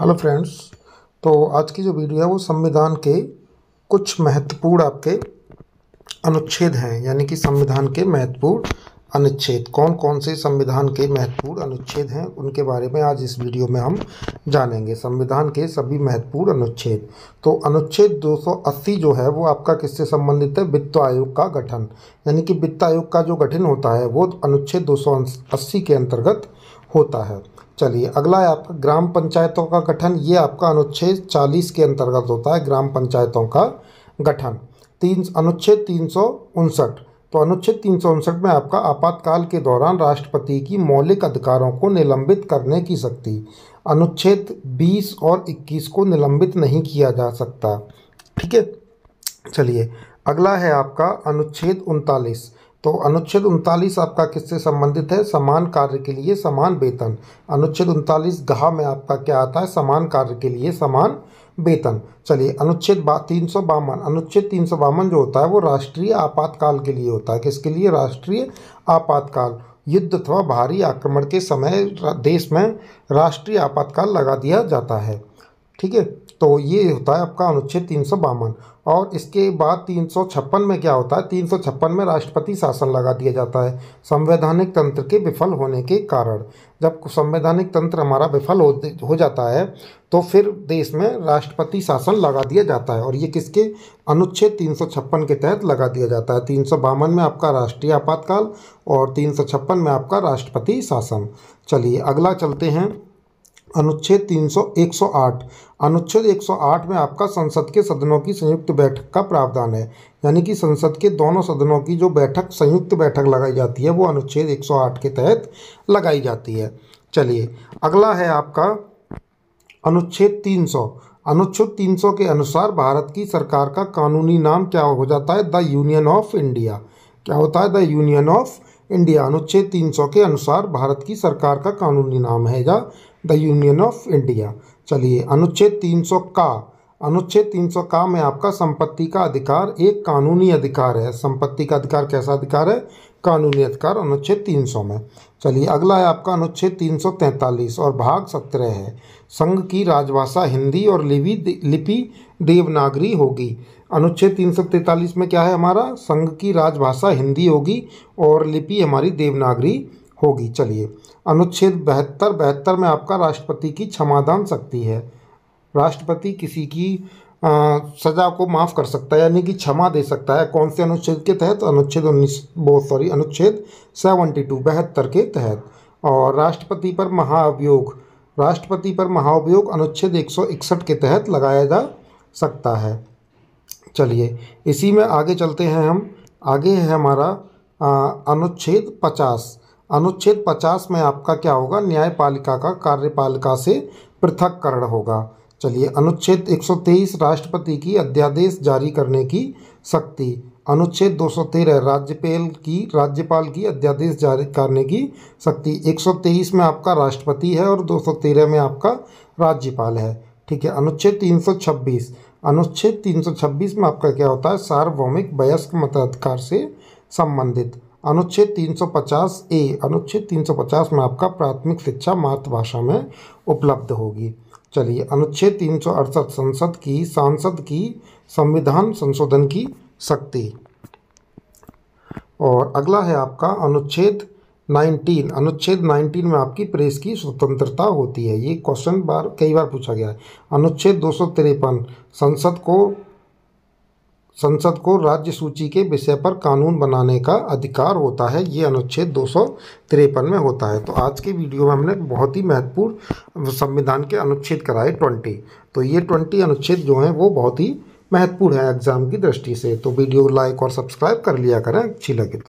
Hello friends तो आज की जो वीडियो है वो संविधान के कुछ महत्वपूर्ण आपके अनुच्छेद हैं यानी कि संविधान के महत्वपूर्ण अनुच्छेद कौन कौन से संविधान के महत्वपूर्ण अनुच्छेद हैं उनके बारे में आज इस वीडियो में हम जानेंगे संविधान के सभी महत्वपूर्ण अनुच्छेद तो अनुच्छेद 280 जो है वो आपका किससे संबंधित है वित्त आयोग का गठन यानी कि वित्त आयोग का जो गठन होता है वो अनुच्छेद दो के अंतर्गत होता है चलिए अगला है आपका ग्राम पंचायतों का गठन ये आपका अनुच्छेद 40 के अंतर्गत होता है ग्राम पंचायतों का गठन तीन अनुच्छेद तीन तो अनुच्छेद तीन में आपका आपातकाल के दौरान राष्ट्रपति की मौलिक अधिकारों को निलंबित करने की शक्ति अनुच्छेद 20 और 21 को निलंबित नहीं किया जा सकता ठीक है चलिए अगला है आपका अनुच्छेद उनतालीस तो अनुच्छेद उनतालीस आपका किससे संबंधित है समान कार्य के लिए समान वेतन अनुच्छेद उनतालीस घा में आपका क्या आता है समान कार्य के लिए समान वेतन चलिए अनुच्छेद तीन सौ बावन अनुच्छेद तीन सौ बावन जो होता है वो राष्ट्रीय आपातकाल के लिए होता है किसके लिए राष्ट्रीय आपातकाल युद्ध अथवा भारी आक्रमण के समय देश में राष्ट्रीय आपातकाल लगा दिया जाता है ठीक है तो ये होता है आपका अनुच्छेद तीन सौ बावन और इसके बाद तीन में क्या होता है तीन में राष्ट्रपति शासन लगा दिया जाता है संवैधानिक तंत्र के विफल होने के कारण जब संवैधानिक तंत्र हमारा विफल हो हो जाता है तो फिर देश में राष्ट्रपति शासन लगा दिया जाता है और ये किसके अनुच्छेद तीन के तहत लगा दिया जाता है तीन में आपका राष्ट्रीय आपातकाल और तीन में आपका राष्ट्रपति शासन चलिए अगला चलते हैं अनुच्छेद सौ आठ अनुच्छेद 108 में आपका संसद के सदनों की संयुक्त बैठक का प्रावधान है यानी कि संसद के दोनों सदनों की जो बैठक संयुक्त बैठक लगाई जाती है वो अनुच्छेद 108 के तहत लगाई जाती है चलिए अगला है आपका अनुच्छेद 300 अनुच्छेद 300 के अनुसार भारत की सरकार का कानूनी नाम क्या हो जाता है द यूनियन ऑफ इंडिया क्या होता है द यूनियन ऑफ इंडिया अनुच्छेद 300 के अनुसार भारत की सरकार का कानूनी नाम है या द यूनियन ऑफ इंडिया चलिए अनुच्छेद 300 का अनुच्छेद 300 का में आपका संपत्ति का अधिकार एक कानूनी अधिकार है संपत्ति का अधिकार कैसा अधिकार है कानूनी अधिकार अनुच्छेद 300 में चलिए अगला है आपका अनुच्छेद 343 और भाग सत्रह है संघ की राजभाषा हिंदी और लिपि लिपि देवनागरी होगी अनुच्छेद 343 में क्या है हमारा संघ की राजभाषा हिंदी होगी और लिपि हमारी देवनागरी होगी चलिए अनुच्छेद बहत्तर बहत्तर में आपका राष्ट्रपति की क्षमादान शक्ति है राष्ट्रपति किसी की आ, सजा को माफ़ कर सकता है यानी कि क्षमा दे सकता है कौन से अनुच्छेद के तहत अनुच्छेद उन्नीस बहुत सॉरी अनुच्छेद सेवेंटी टू बहत्तर के तहत और राष्ट्रपति पर महाअभियोग राष्ट्रपति पर महाअभियोग अनुच्छेद एक सौ इकसठ के तहत लगाया जा सकता है चलिए इसी में आगे चलते हैं हम आगे है हमारा अनुच्छेद पचास अनुच्छेद 50 में आपका क्या होगा न्यायपालिका का कार्यपालिका से पृथककरण होगा चलिए अनुच्छेद 123 राष्ट्रपति की अध्यादेश जारी करने की शक्ति अनुच्छेद 213 राज्यपाल की राज्यपाल की अध्यादेश जारी करने की शक्ति 123 में आपका राष्ट्रपति है और 213 में आपका राज्यपाल है ठीक है अनुच्छेद 326 अनुच्छेद 326 में आपका क्या होता है सार्वभौमिक वयस्क मताधिकार से संबंधित अनुच्छेद 350 ए अनुच्छेद 350 में आपका प्राथमिक शिक्षा मातृभाषा में उपलब्ध होगी चलिए अनुच्छेद तीन संसद की सांसद की संविधान संशोधन की शक्ति और अगला है आपका अनुच्छेद 19 अनुच्छेद 19 में आपकी प्रेस की स्वतंत्रता होती है ये क्वेश्चन बार कई बार पूछा गया है अनुच्छेद दो संसद को संसद को राज्य सूची के विषय पर कानून बनाने का अधिकार होता है ये अनुच्छेद दो में होता है तो आज के वीडियो में हमने बहुत ही महत्वपूर्ण संविधान के अनुच्छेद कराए ट्वेंटी तो ये ट्वेंटी अनुच्छेद जो हैं वो बहुत ही महत्वपूर्ण है एग्जाम की दृष्टि से तो वीडियो लाइक और सब्सक्राइब कर लिया करें अच्छी लगे तो।